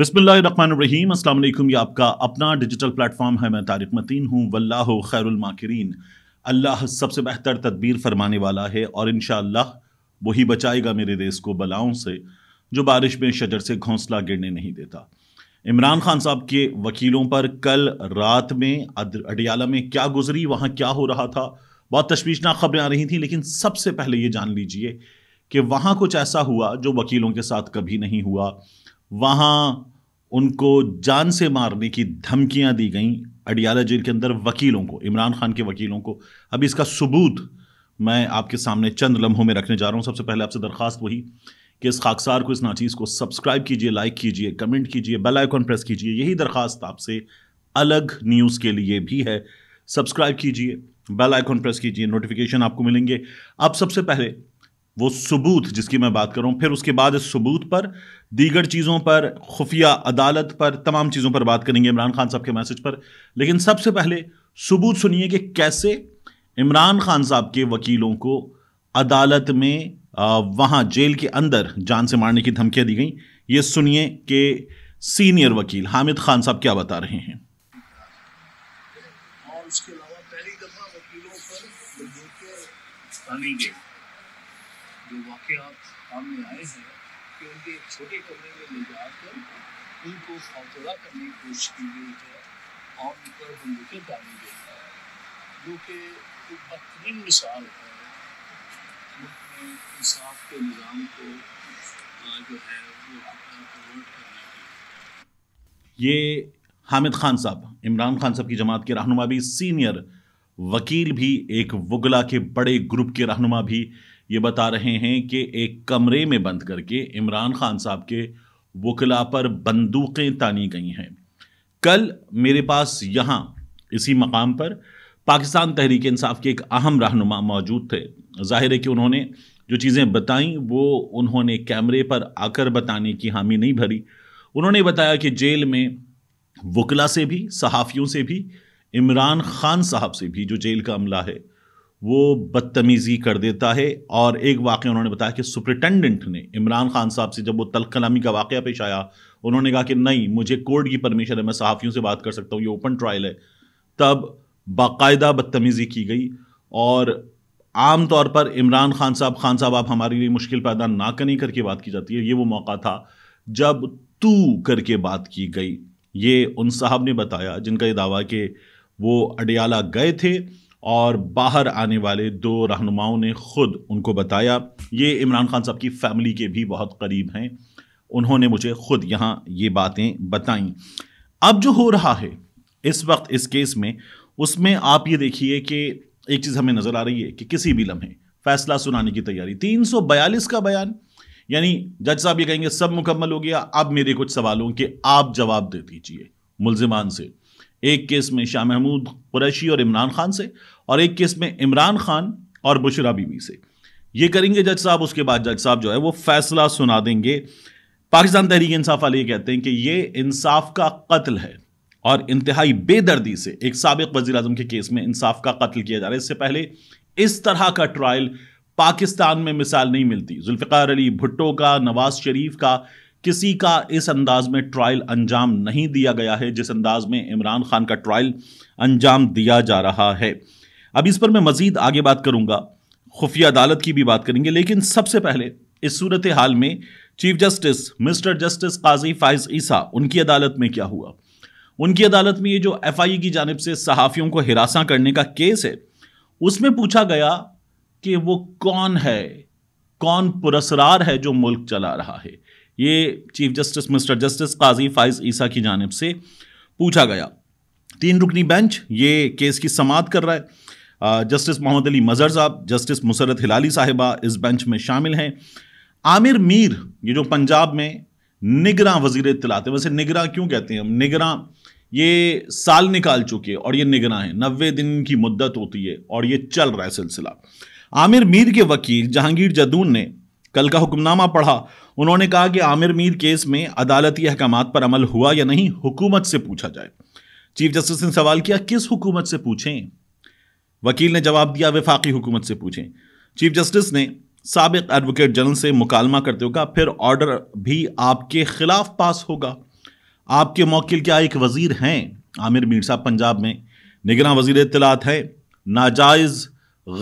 बिसमीम अल्लाम ये आपका अपना डिजिटल प्लेटफॉर्म है मैं तारिक मतीन हूँ वल्ला खैरमाकरीन अल्लाह सबसे बेहतर तदबीर फरमाने वाला है और इन वही बचाएगा मेरे देश को बलाओं से जो बारिश में शजर से घोंसला गिरने नहीं देता इमरान खान साहब के वकीलों पर कल रात में अडियाला में क्या गुजरी वहाँ क्या हो रहा था बहुत तशवीशनाक खबरें आ रही थी लेकिन सबसे पहले ये जान लीजिए कि वहाँ कुछ ऐसा हुआ जो वकीलों के साथ कभी नहीं हुआ वहाँ उनको जान से मारने की धमकियाँ दी गई अडियाला जेल के अंदर वकीलों को इमरान खान के वकीलों को अभी इसका सबूत मैं आपके सामने चंद लम्हों में रखने जा रहा हूँ सबसे पहले आपसे दरख्वास्त वही कि इस खाकसार को इस नाचीज़ को सब्सक्राइब कीजिए लाइक कीजिए कमेंट कीजिए बेल आइकॉन प्रेस कीजिए यही दरख्वास्त आपसे अलग न्यूज़ के लिए भी है सब्सक्राइब कीजिए बेल आइकॉन प्रेस कीजिए नोटिफिकेशन आपको मिलेंगे अब सबसे पहले वो सबूत जिसकी मैं बात हूँ फिर उसके बाद इस सबूत पर दीगर चीज़ों पर खुफिया अदालत पर तमाम चीज़ों पर बात करेंगे इमरान खान साहब के मैसेज पर लेकिन सबसे पहले सबूत सुनिए कि कैसे इमरान खान साहब के वकीलों को अदालत में वहाँ जेल के अंदर जान से मारने की धमकियाँ दी गई ये सुनिए कि सीनियर वकील हामिद खान साहब क्या बता रहे हैं और उसके अलावा पहली दफ़ा वकीलों पर जो वाक़ सामने आए हैं कि उनके एक छोटे कमरे में ले जाकर उनको फौतला करने की कोशिश की गई है और उन पर बंदूकें डाली गई है जो कि एक बदतरीन मिसाल है मुल्क में इंसाफ के निज़ाम को जो है वो करने की ये हामिद खान साहब इमरान खान साहब की जमात के रहनुमा भी सीनियर वकील भी एक वगला के बड़े ग्रुप के रहनुमा भी ये बता रहे हैं कि एक कमरे में बंद करके इमरान खान साहब के वकला पर बंदूकें तानी गई हैं कल मेरे पास यहाँ इसी मकाम पर पाकिस्तान तहरीक इंसाफ के एक अहम रहनुमा मौजूद थे जाहिर है कि उन्होंने जो चीज़ें बताई वो उन्होंने कैमरे पर आकर बताने की हामी नहीं भरी उन्होंने बताया कि जेल में वकला से भी सहाफ़ियों से भी इमरान खान साहब से भी जो जेल का अमला है वो बदतमीज़ी कर देता है और एक वाक़ उन्होंने बताया कि सुप्रिटेंडेंट ने इमरान खान साहब से जब वो तल कलामी का वाक़ पेश आया उन्होंने कहा कि नहीं मुझे कोर्ट की परमिशन है मैं सहाफ़ियों से बात कर सकता हूँ ये ओपन ट्रायल है तब बाकायदा बदतमीज़ी की गई और आम तौर पर इमरान खान साहब खान साहब आप हमारे लिए मुश्किल पैदा ना करें करके बात की जाती है ये वो मौका था जब तू करके बात की गई ये उन साहब ने बताया जिनका ये दावा कि वो अडियाला गए थे और बाहर आने वाले दो रहनुमाओं ने ख़ुद उनको बताया ये इमरान खान साहब की फैमिली के भी बहुत करीब हैं उन्होंने मुझे ख़ुद यहाँ ये बातें बताई अब जो हो रहा है इस वक्त इस केस में उसमें आप ये देखिए कि एक चीज़ हमें नज़र आ रही है कि किसी भी लम्हे फैसला सुनाने की तैयारी 342 का बयान यानी जज साहब ये कहेंगे सब मुकम्मल हो गया अब मेरे कुछ सवालों के आप जवाब दे दीजिए मुलजमान से एक केस में शाह महमूद कुरैशी और इमरान खान से और एक केस में इमरान खान और बुशरा बीबी से ये करेंगे जज साहब उसके बाद जज साहब जो है वो फैसला सुना देंगे पाकिस्तान तहरीक इंसाफ वाले ये कहते हैं कि ये इंसाफ का कत्ल है और इंतहाई बेदर्दी से एक सबक वजी अजम के केस में इंसाफ का कत्ल किया जा रहा है इससे पहले इस तरह का ट्रायल पाकिस्तान में मिसाल नहीं मिलती जुल्फ़ार अली भुट्टो का नवाज शरीफ का किसी का इस अंदाज में ट्रायल अंजाम नहीं दिया गया है जिस अंदाज में इमरान खान का ट्रायल अंजाम दिया जा रहा है अब इस पर मैं मजीद आगे बात करूंगा खुफिया अदालत की भी बात करेंगे लेकिन सबसे पहले इस सूरत हाल में chief justice mister justice Qazi Faez Isa उनकी अदालत में क्या हुआ उनकी अदालत में ये जो एफ आई की जानब से सहाफ़ियों को हिरासा करने का केस है उसमें पूछा गया कि वो कौन है कौन पुरसरार है जो मुल्क चला रहा है ये chief justice mister justice Qazi Faez Isa की जानब से पूछा गया तीन रुकनी बेंच ये केस की समात कर रहा है जस्टिस मोहम्मद अली मजहर साहब जस्टिस मुसरत हिलाली साहिबा इस बेंच में शामिल हैं आमिर मीर ये जो पंजाब में निगरा वजीर तलाते वैसे निगरा क्यों कहते हैं हम निगरा ये साल निकाल चुके हैं और ये निगरा है नबे दिन की मुद्दत होती है और ये चल रहा है सिलसिला आमिर मीर के वकील जहांगीर जदून ने कल का हुक्मनामा पढ़ा उन्होंने कहा कि आमिर मीर केस में अदालती अहकाम पर अमल हुआ या नहीं हुकूमत से पूछा जाए चीफ जस्टिस ने सवाल किया किस हुकूमत से पूछें वकील ने जवाब दिया विफाकी हुकूमत से पूछें चीफ जस्टिस ने सबक एडवोकेट जनरल से मुकालमा करते होगा फिर ऑर्डर भी आपके खिलाफ पास होगा आपके मौकिल क्या एक वज़ीर हैं आमिर मीर साहब पंजाब में निगरान वजीर इतलात हैं नाजायज़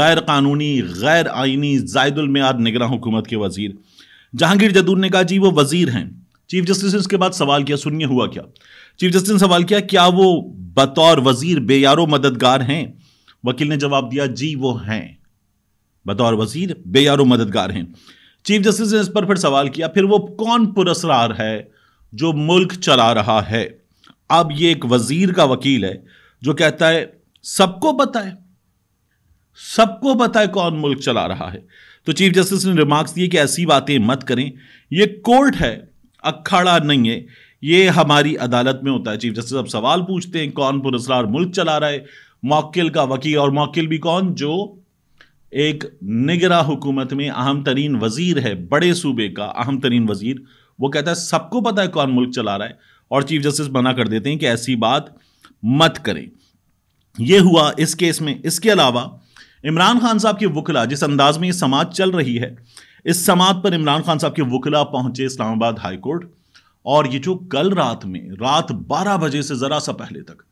गैर कानूनी गैर आइनी जायदुलमियाद निगरान हुकूमत के वजीर जहांगीर जदूर ने कहा जी वो वजीर हैं चीफ जस्टिस ने उसके बाद सवाल किया सुनिए हुआ क्या चीफ जस्टिस ने सवाल किया क्या वो बतौर वजीर बेयारो मददगार हैं वकील ने जवाब दिया जी वो हैं बतौर वजीर बेयारो मददगार हैं चीफ जस्टिस ने इस पर फिर सवाल किया फिर वो कौन पुरस्कार है जो मुल्क चला रहा है अब ये एक वजीर का वकील है जो कहता है सबको पता है सबको पता है कौन मुल्क चला रहा है तो चीफ जस्टिस ने रिमार्क्स दिए कि ऐसी बातें मत करें ये कोर्ट है अखाड़ा नहीं है ये हमारी अदालत में होता है चीफ जस्टिस अब सवाल पूछते हैं कौन पुरस्कार मुल्क चला रहा है मौकिल का वकील और मौकिल भी कौन जो एक निगरा हुकूमत में अहम तरीन वजीर है बड़े सूबे का अहम तरीन वजीर वो कहता है सबको पता है कौन मुल्क चला रहा है और चीफ जस्टिस मना कर देते हैं कि ऐसी बात मत करें यह हुआ इस केस में इसके अलावा इमरान खान साहब के वकला जिस अंदाज में ये समाज चल रही है इस समाज पर इमरान खान साहब के वकला पहुंचे इस्लामाबाद हाईकोर्ट और ये जो कल रात में रात 12 बजे से ज़रा सा पहले तक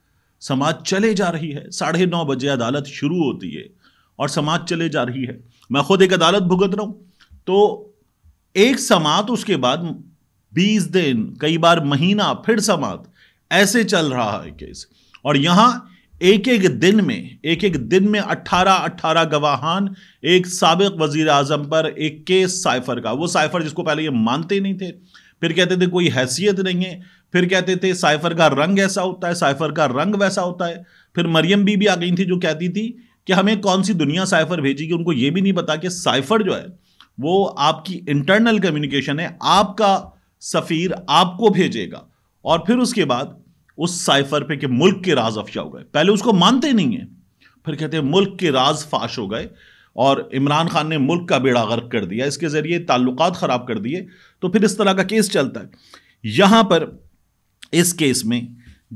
समाज चले जा रही है साढ़े नौ बजे अदालत शुरू होती है और समाज चले जा रही है मैं खुद एक अदालत भुगत रहा हूं तो एक समात उसके बाद बीस दिन कई बार महीना फिर समात ऐसे चल रहा है केस और यहां एक एक दिन में एक एक दिन में 18 18 गवाहान एक सबक वजीर आजम पर एक केस साइफर का वो साइफर जिसको पहले ये मानते नहीं थे फिर कहते थे कोई हैसियत नहीं है फिर कहते थे साइफर का रंग ऐसा होता है साइफर का रंग वैसा होता है फिर मरियम बी भी आ गई थी जो कहती थी कि हमें कौन सी दुनिया साइफर भेजेगी उनको ये भी नहीं पता कि साइफर जो है वो आपकी इंटरनल कम्युनिकेशन है आपका सफ़ीर आपको भेजेगा और फिर उसके बाद उस साइफर पे कि मुल्क के राज अफशा हो गए पहले उसको मानते नहीं हैं फिर कहते हैं मुल्क के राज फाश हो गए और इमरान खान ने मुल्क का बेड़ा गर्क कर दिया इसके ज़रिए ताल्लुक ख़राब कर दिए तो फिर इस तरह का केस चलता है यहाँ पर इस केस में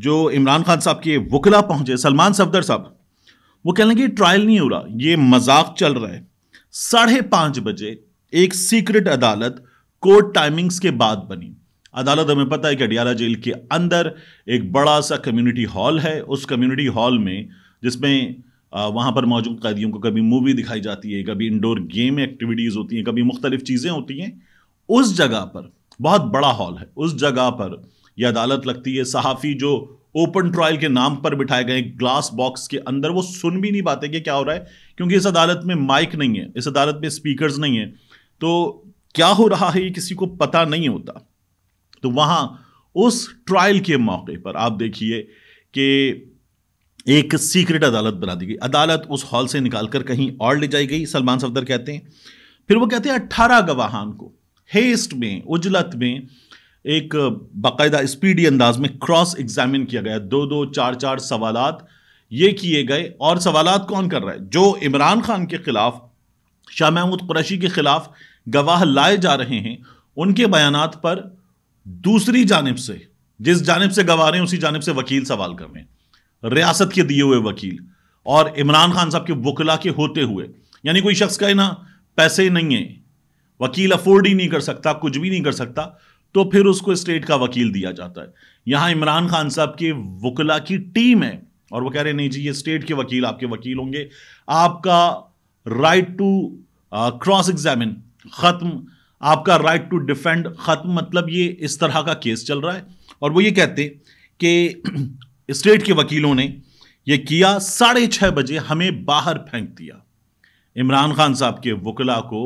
जो इमरान खान साहब के वकला पहुंचे सलमान सफदर साहब वो कह लेंगे ट्रायल नहीं हो रहा ये मजाक चल रहा है साढ़े पाँच बजे एक सीक्रेट अदालत कोर्ट टाइमिंग्स के बाद बनी अदालत हमें पता है कि अडियाला जेल के अंदर एक बड़ा सा कम्युनिटी हॉल है उस कम्युनिटी हॉल में जिसमें वहाँ पर मौजूद कैदियों को कभी मूवी दिखाई जाती है कभी इंडोर गेम एक्टिविटीज़ होती हैं कभी मुख्तलिफ चीज़ें होती हैं उस जगह पर बहुत बड़ा हॉल है उस जगह पर यह अदालत लगती है सहाफ़ी जो ओपन ट्रायल के नाम पर बिठाए गए ग्लास बॉक्स के अंदर वो सुन भी नहीं पाते कि क्या हो रहा है क्योंकि इस अदालत में माइक नहीं है इस अदालत में स्पीकर्स नहीं है तो क्या हो रहा है ये किसी को पता नहीं होता तो वहां उस ट्रायल के मौके पर आप देखिए कि एक सीक्रेट अदालत बना दी गई अदालत उस हॉल से निकालकर कहीं और ले जाई गई सलमान सफदर कहते हैं फिर वो कहते हैं अट्ठारह गवाहान को हेस्ट में उजलत में एक बाकायदा स्पीडी अंदाज में क्रॉस एग्जामिन किया गया दो दो चार चार सवाल ये किए गए और सवाल कौन कर रहा है जो इमरान खान के खिलाफ शाह महमूद कुरैशी के खिलाफ गवाह लाए जा रहे हैं उनके बयान पर दूसरी जानब से जिस जानब से गवा रहे हैं उसी जानब से वकील सवाल कर रहे हैं रियासत के दिए हुए वकील और इमरान खान साहब के वकला के होते हुए यानी कोई शख्स कहे ना पैसे नहीं है वकील अफोर्ड ही नहीं कर सकता कुछ भी नहीं कर सकता तो फिर उसको स्टेट का वकील दिया जाता है यहां इमरान खान साहब के वकला की टीम है और वो कह रहे नहीं जी ये स्टेट के वकील आपके वकील होंगे आपका राइट टू क्रॉस एग्जामिन ख़त्म आपका राइट टू डिफेंड ख़त्म मतलब ये इस तरह का केस चल रहा है और वो ये कहते कि स्टेट के वकीलों ने ये किया साढ़े छह बजे हमें बाहर फेंक दिया इमरान खान साहब के वकला को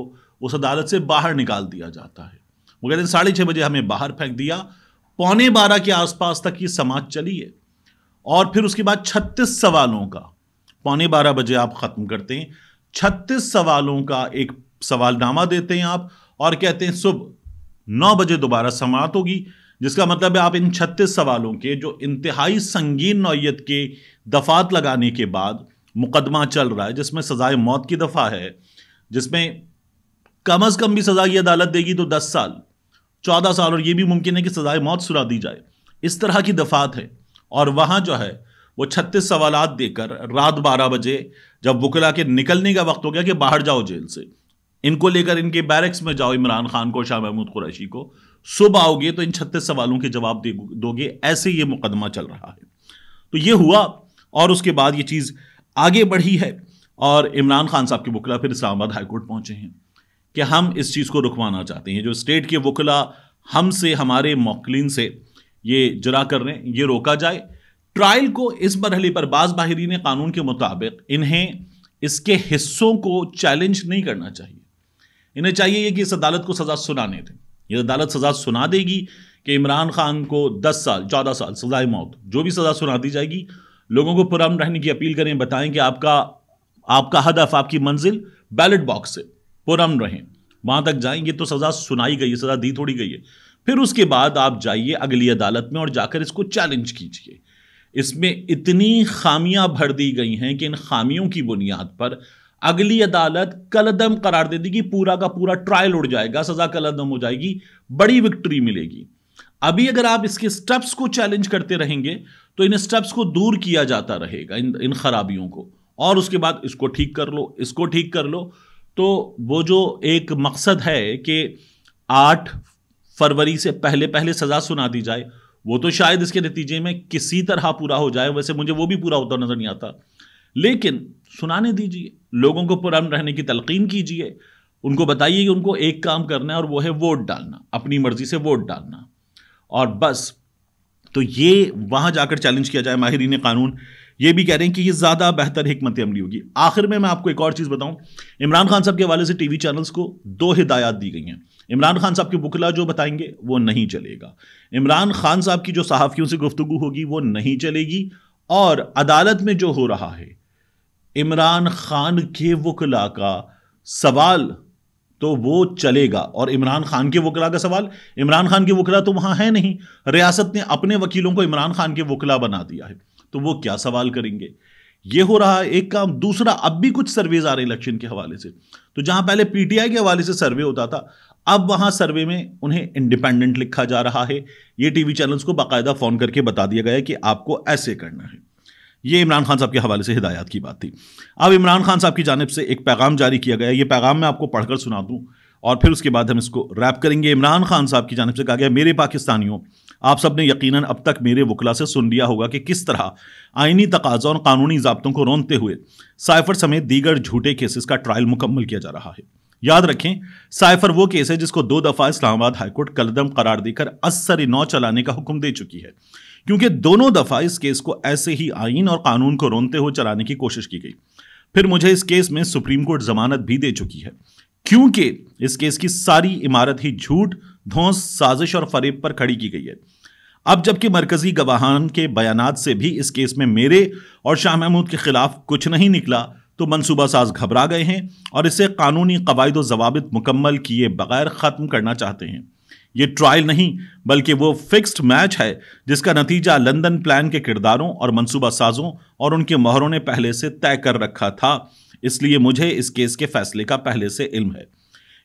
उस अदालत से बाहर निकाल दिया जाता है वो कहते हैं साढ़े छः बजे हमें बाहर फेंक दिया पौने बारह के आसपास तक ये समाज चली है और फिर उसके बाद छत्तीस सवालों का पौने बारह बजे आप ख़त्म करते हैं छत्तीस सवालों का एक सवालनामा देते हैं आप और कहते हैं सुबह नौ बजे दोबारा समाप्त होगी जिसका मतलब है आप इन छत्तीस सवालों के जो इंतहाई संगीन नौीयत के दफात लगाने के बाद मुकदमा चल रहा है जिसमें सज़ाए मौत की दफ़ा है जिसमें कम अज़ कम भी सज़ा की अदालत देगी तो दस साल चौदह साल और ये भी मुमकिन है कि सजाए मौत सुना दी जाए इस तरह की दफात है और वहाँ जो है वो छत्तीस सवाल देकर रात बारह बजे जब वकला के निकलने का वक्त हो गया कि बाहर जाओ जेल से इनको लेकर इनके बैरक्स में जाओ इमरान खान को शाह महमूद कुरैशी को सुबह आओगे तो इन छत्तीस सवालों के जवाब दे दोगे ऐसे ये मुकदमा चल रहा है तो ये हुआ और उसके बाद ये चीज़ आगे बढ़ी है और इमरान खान साहब के बुकला फिर इस्लामाबाद हाईकोर्ट पहुंचे हैं कि हम इस चीज़ को रुकवाना चाहते हैं जो स्टेट के वकला हमसे हमारे मोकलिन से ये जरा कर रहे हैं ये रोका जाए ट्रायल को इस मरहले पर बाज़ बाहरीन कानून के मुताबिक इन्हें इसके हिस्सों को चैलेंज नहीं करना चाहिए इन्हें चाहिए कि इस अदालत को सज़ा सुनाने दें ये अदालत सज़ा सुना देगी कि इमरान खान को दस साल चौदह साल सज़ाए मौत जो भी सज़ा सुना दी जाएगी लोगों को पुरान रहने की अपील करें बताएं कि आपका आपका हदफ आपकी मंजिल बैलेट बॉक्स से वो नम रहें वहां तक जाएंगे तो सज़ा सुनाई गई है सज़ा दी थोड़ी गई है फिर उसके बाद आप जाइए अगली अदालत में और जाकर इसको चैलेंज कीजिए इसमें इतनी खामियां भर दी गई हैं कि इन खामियों की बुनियाद पर अगली अदालत कलदम करार दे देगी पूरा का पूरा ट्रायल उड़ जाएगा सज़ा कलदम हो जाएगी बड़ी विक्ट्री मिलेगी अभी अगर आप इसके स्टेप्स को चैलेंज करते रहेंगे तो इन स्टेप्स को दूर किया जाता रहेगा इन इन खराबियों को और उसके बाद इसको ठीक कर लो इसको ठीक कर लो तो वो जो एक मकसद है कि आठ फरवरी से पहले पहले सज़ा सुना दी जाए वो तो शायद इसके नतीजे में किसी तरह पूरा हो जाए वैसे मुझे वो भी पूरा होता नज़र नहीं आता लेकिन सुनाने दीजिए लोगों को पुरान रहने की तलकीन कीजिए उनको बताइए कि उनको एक काम करना है और वो है वोट डालना अपनी मर्ज़ी से वोट डालना और बस तो ये वहाँ जाकर चैलेंज किया जाए माहरीन कानून ये भी कह रहे हैं कि ये ज़्यादा बेहतर हमत अमली होगी आखिर में मैं आपको एक और चीज़ बताऊँ इमरान खान साहब के हवाले से टी चैनल्स को दो हिदायत दी गई हैं इमरान खान साहब की बुकला जो बताएंगे वो नहीं चलेगा इमरान खान साहब की जो सहाफ़ियों से गुफ्तु होगी वो नहीं चलेगी और अदालत में जो हो रहा है इमरान खान के वकला का सवाल तो वो चलेगा और इमरान खान के वकला का सवाल इमरान खान के वकला तो वहां है नहीं रियासत ने अपने वकीलों को इमरान खान के वकला बना दिया है तो वो क्या सवाल करेंगे ये हो रहा है एक काम दूसरा अब भी कुछ सर्वेज आ रहे हैं इलेक्शन के हवाले से तो जहां पहले पीटीआई के हवाले से सर्वे होता था अब वहां सर्वे में उन्हें इंडिपेंडेंट लिखा जा रहा है ये टीवी चैनल्स को बाकायदा फ़ोन करके बता दिया गया कि आपको ऐसे करना है ये इमरान खान साहब के हवाले से हिदायत की बात थी अब इमरान खान साहब की जानब से एक पैगाम जारी किया गया ये पैगाम मैं आपको पढ़कर सुना दूँ और फिर उसके बाद हम इसको रैप करेंगे इमरान खान साहब की जानब से कहा गया मेरे पाकिस्तानियों आप सब ने यकीनन अब तक मेरे वकला से सुन लिया होगा कि किस तरह आइनी तकाजा और कानूनी जब्तों को रोनते हुए साइफर समेत दीगर झूठे केसेस का ट्रायल मुकम्मल किया जा रहा है याद रखें साइफर वो केस है जिसको दो दफ़ा इस्लामाबाद हाईकोर्ट कलदम करार देकर असर नौ चलाने का हुक्म दे चुकी है क्योंकि दोनों दफ़ा इस केस को ऐसे ही आइन और कानून को रोनते हुए चलाने की कोशिश की गई फिर मुझे इस केस में सुप्रीम कोर्ट जमानत भी दे चुकी है क्योंकि इस केस की सारी इमारत ही झूठ धोस साजिश और फरेब पर खड़ी की गई है अब जबकि मरकजी गवाहान के बयान से भी इस केस में मेरे और शाह महमूद के खिलाफ कुछ नहीं निकला तो मनसूबा साज घबरा गए हैं और इसे कानूनी कवायद जवाबित मुकम्मल किए बगैर ख़त्म करना चाहते हैं ये ट्रायल नहीं बल्कि वो फिक्स्ड मैच है जिसका नतीजा लंदन प्लान के किरदारों और मनसूबा साजों और उनके मोहरों ने पहले से तय कर रखा था इसलिए मुझे इस केस के फैसले का पहले से इल्म है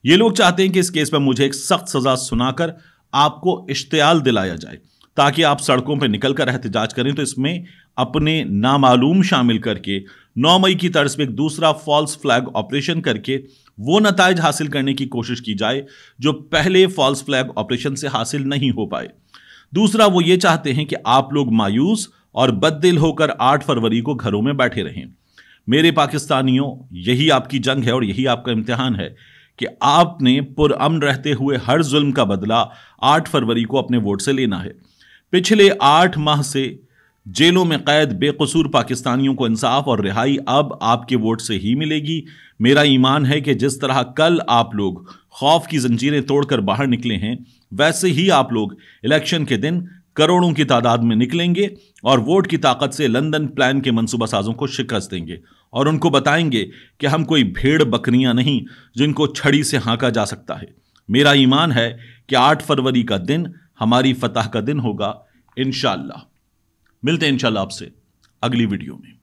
ये लोग चाहते हैं कि इस केस पर मुझे एक सख्त सज़ा सुनाकर आपको इश्तियाल दिलाया जाए ताकि आप सड़कों पर निकल कर एहतजाज करें तो इसमें अपने नामालूम शामिल करके 9 मई की तर्ज पर एक दूसरा फॉल्स फ्लैग ऑपरेशन करके वो नतज हासिल करने की कोशिश की जाए जो पहले फॉल्स फ्लैग ऑपरेशन से हासिल नहीं हो पाए दूसरा वो ये चाहते हैं कि आप लोग मायूस और बददिल होकर 8 फरवरी को घरों में बैठे रहें मेरे पाकिस्तानियों यही आपकी जंग है और यही आपका इम्तहान है कि आपने पुरअमन रहते हुए हर जुल्म का बदला आठ फरवरी को अपने वोट से लेना है पिछले आठ माह से जेलों में कैद बेकसूर पाकिस्तानियों को इंसाफ और रिहाई अब आपके वोट से ही मिलेगी मेरा ईमान है कि जिस तरह कल आप लोग खौफ की जंजीरें तोड़कर बाहर निकले हैं वैसे ही आप लोग इलेक्शन के दिन करोड़ों की तादाद में निकलेंगे और वोट की ताकत से लंदन प्लान के मनसूबा साजों को शिकस्त देंगे और उनको बताएंगे कि हम कोई भेड़ बकरियां नहीं जिनको छड़ी से हाँका जा सकता है मेरा ईमान है कि आठ फरवरी का दिन हमारी फतह का दिन होगा इन मिलते हैं इन आपसे अगली वीडियो में